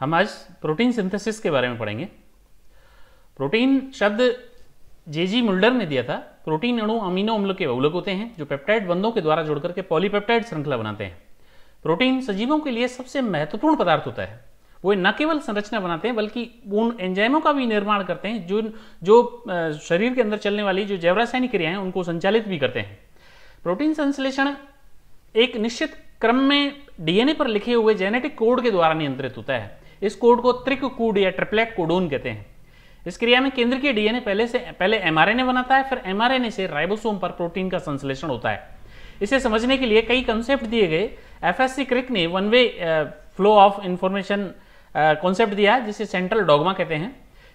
हम आज protein synthesis के बारे में पढ़ेंगे प्रोटीन शब्द जे जी मुल्डर ने दिया था प्रोटीन अणु अमीनो अम्ल के बहुलक होते हैं जो पेप्टाइड बंधों के द्वारा जोड़कर के पॉलीपेप्टाइड श्रृंखला बनाते हैं प्रोटीन सजीवों के लिए सबसे महत्वपूर्ण पदार्थ होता है वो न केवल संरचना बनाते हैं बल्कि उन एंजाइमों का भी निर्माण करते हैं जो जो शरीर के अंदर चलने वाली जो जैवरासायनिक क्रियाएं उनको संचालित भी करते हैं प्रोटीन संश्लेषण एक निश्चित क्रम में डीएनए पर लिखे हुए जेनेटिक कोड के द्वारा नियंत्रित होता है इस कोड को त्रिक कोड या ट्रिपलेट कोडोन कहते हैं इस क्रिया में केंद्र के डीएनए पहले से पहले एमआरएनए बनाता है फिर एमआरएनए से राइबोसोम पर प्रोटीन का संश्लेषण होता है इसे समझने के लिए कई कंसेप्ट दिए गए एफएससी क्रिक ने one way flow of information concept दिया है जिसे सेंट्रल डोगमा कहते हैं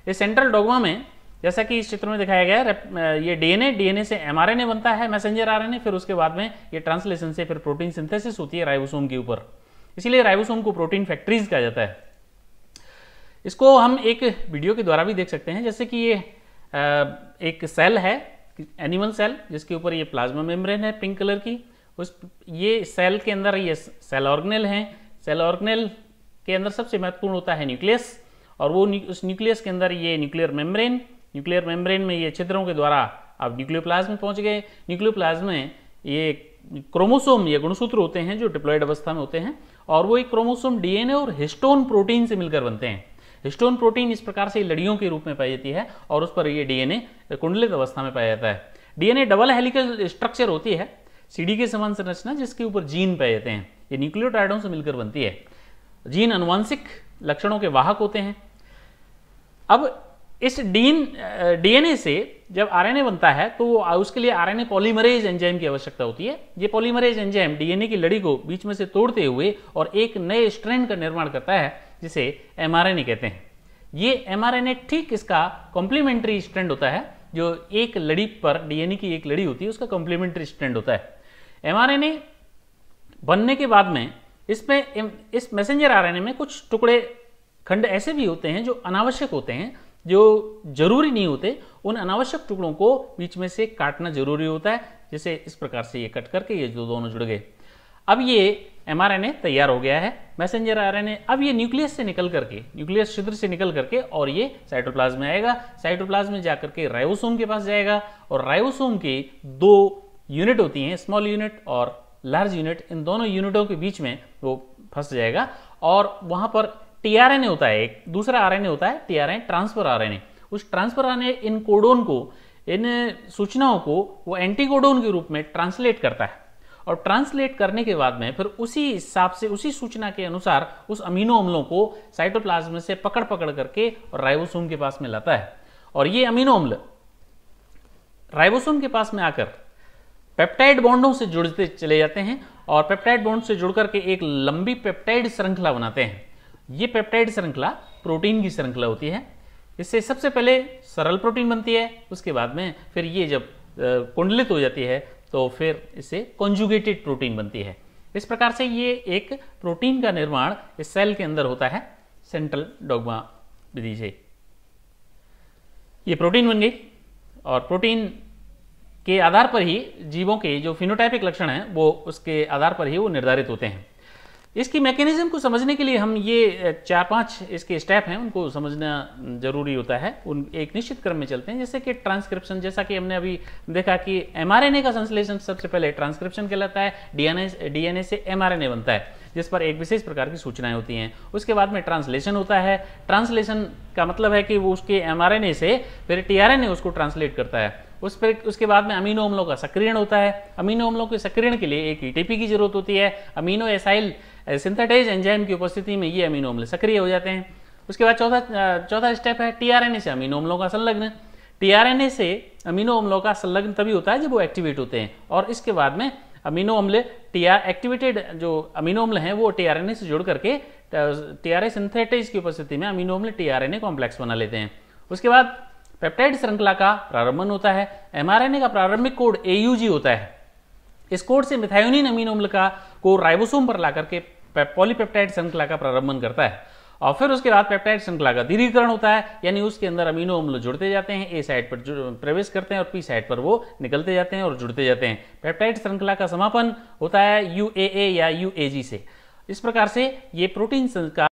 इस सेंट्रल डोगमा में जैसा कि इस चित्र में दिखाया गया है uh, ये डीएनए डीएनए से एमआरएनए बनता है मैसेंजर आरएनए फिर उसके बाद में ये ट्रांसलेशन से फिर प्रोटीन सिंथेसिस होती है राइबोसोम के ऊपर इसीलिए राइबोसोम को प्रोटीन फैक्ट्रीज कहा जाता है इसको हम एक वीडियो के द्वारा भी देख सकते हैं जैसे कि ये एक सेल है एनिमल सेल जिसके ऊपर ये प्लाज्मा मेम्ब्रेन है पिंक कलर की उस ये सेल के अंदर ये सेल ऑर्गेनेल हैं सेल ऑर्गेनेल के अंदर सबसे महत्वपूर्ण होता है न्यूक्लियस और वो उस न्यूक्लियस के अंदर ये न्यूक्लियर मेम्ब्रेन न्यूक्लियर मेम्ब्रेन में ये छिद्रों के द्वारा अब न्यूक्लियोप्लाज्म में पहुंच गए न्यूक्लियोप्लाज्म में ये क्रोमोसोम ये गुणसूत्र होते हैं जो डिप्लॉयड अवस्था में होते हैं और वो एक क्रोमोसोम डीएनए और हिस्टोन प्रोटीन से मिलकर बनते हैं हिस्टोन प्रोटीन इस प्रकार से लड़ियों के रूप में पाई जाती है और उस पर ये डीएनए कुंडलित अवस्था में पाया जाता है डीएनए डबल हेलिकल स्ट्रक्चर होती है सीडी के समान संरचना जिसके ऊपर जीन पाए जाते हैं ये न्यूक्लियोटाइडों से मिलकर बनती है जीन अनुवांशिक लक्षणों के वाहक होते हैं अब इस डीन डीएनए से जब आरएनए बनता है तो उसके लिए आरएनए पॉलीमरेज एंजाइम की आवश्यकता होती है ये पॉलीमरेज एंजाइम डीएनए की लड़ी को बीच में से तोड़ते हुए और एक नए स्ट्रैंड का निर्माण करता है जिसे एम कहते हैं ये एम ठीक इसका कॉम्प्लीमेंट्री स्टैंड होता है जो एक लड़ी पर डीएनए की एक लड़ी होती है उसका कॉम्प्लीमेंट्री स्टैंड होता है एम बनने के बाद में इसमें इस मैसेंजर आरएनए में कुछ टुकड़े खंड ऐसे भी होते हैं जो अनावश्यक होते हैं जो जरूरी नहीं होते उन अनावश्यक टुकड़ों को बीच में से काटना जरूरी होता है जैसे इस प्रकार से ये कट करके ये जो दोनों जुड़ गए अब ये एम तैयार हो गया है मैसेंजर आरएनए अब ये न्यूक्लियस से निकल करके न्यूक्लियस छिद्र से निकल करके और ये साइटोप्लाज्म में आएगा साइटोप्लाज्म में जाकर के राइबोसोम के पास जाएगा और राइबोसोम की दो यूनिट होती हैं स्मॉल यूनिट और लार्ज यूनिट इन दोनों यूनिटों के बीच में वो फंस जाएगा और वहाँ पर टी होता है एक दूसरा आर होता है टीआरएनए ट्रांसफर आर उस ट्रांसफर आर इन कोडोन को इन सूचनाओं को वो एंटीकोडोन के रूप में ट्रांसलेट करता है और ट्रांसलेट करने के बाद में फिर उसी हिसाब से उसी सूचना के अनुसार उस अमीनो अम्लों को साइटोप्लाज्म से पकड़ पकड़ करके और राइबोसोम के पास में लाता है और ये अमीनो अम्ल राइबोसोम के पास में आकर पेप्टाइड बॉन्डों से जुड़ते चले जाते हैं और पेप्टाइड बॉन्ड से जुड़ करके एक लंबी पेप्टाइड श्रृंखला बनाते हैं ये पेप्टाइड श्रृंखला प्रोटीन की श्रृंखला होती है इससे सबसे पहले सरल प्रोटीन बनती है उसके बाद में फिर ये जब कुंडलित हो जाती है तो फिर इससे कॉन्जुगेटेड प्रोटीन बनती है इस प्रकार से ये एक प्रोटीन का निर्माण इस सेल के अंदर होता है सेंट्रल डोगमा विधि से ये प्रोटीन बन गई और प्रोटीन के आधार पर ही जीवों के जो फिनोटाइपिक लक्षण हैं वो उसके आधार पर ही वो निर्धारित होते हैं इसकी मैकेनिज्म को समझने के लिए हम ये चार पांच इसके स्टेप हैं उनको समझना जरूरी होता है उन एक निश्चित क्रम में चलते हैं जैसे कि ट्रांसक्रिप्शन जैसा कि हमने अभी देखा कि एमआरएनए का संश्लेषण सबसे पहले ट्रांसक्रिप्शन कहलाता है डीएनए डीएनए से एमआरएनए बनता है जिस पर एक विशेष प्रकार की सूचनाएं होती हैं उसके बाद में ट्रांसलेशन होता है ट्रांसलेशन का मतलब है कि वो उसके एम से फिर टीआरएनए उसको ट्रांसलेट करता है उस पर उसके बाद में अमीनो अम्लों का सक्रियण होता है अमीनो अम्लों के सक्रियण के लिए एक ईटीपी e की जरूरत होती है अमीनो एसाइल सिंथेटाइज एंजाइम की उपस्थिति में ये अमीनो अम्ल सक्रिय हो जाते हैं उसके बाद चौथा चौथा स्टेप है टीआरएनए से अमीनो अम्लों का संलग्न टीआरएनए से अमीनो अम्लों का संलग्न तभी होता है जब वो एक्टिवेट होते हैं और इसके बाद में अमीनो अम्ल टीआर एक्टिवेटेड जो अमीनो अम्ल हैं वो टीआरएनए से जुड़ करके टीआरए सिंथेटाइज की उपस्थिति में अमीनो अम्ल टीआरएनए कॉम्प्लेक्स बना लेते हैं उसके बाद पेप्टाइड श्रृंखला का प्रारंभन होता है एमआरएनए का प्रारंभिक कोड एयूजी होता है इस कोड से मिथायोनिन अमीनो अम्ल का को राइबोसोम पर ला करके पॉलीपेप्टाइड श्रृंखला का प्रारंभन करता है और फिर उसके बाद पेप्टाइड श्रृंखला का दीर्घीकरण होता है यानी उसके अंदर अमीनो अम्ल जुड़ते जाते हैं ए साइड पर प्रवेश करते हैं और पी साइड पर वो निकलते जाते हैं और जुड़ते जाते हैं पेप्टाइड श्रृंखला का समापन होता है यू या यू से इस प्रकार से ये प्रोटीन का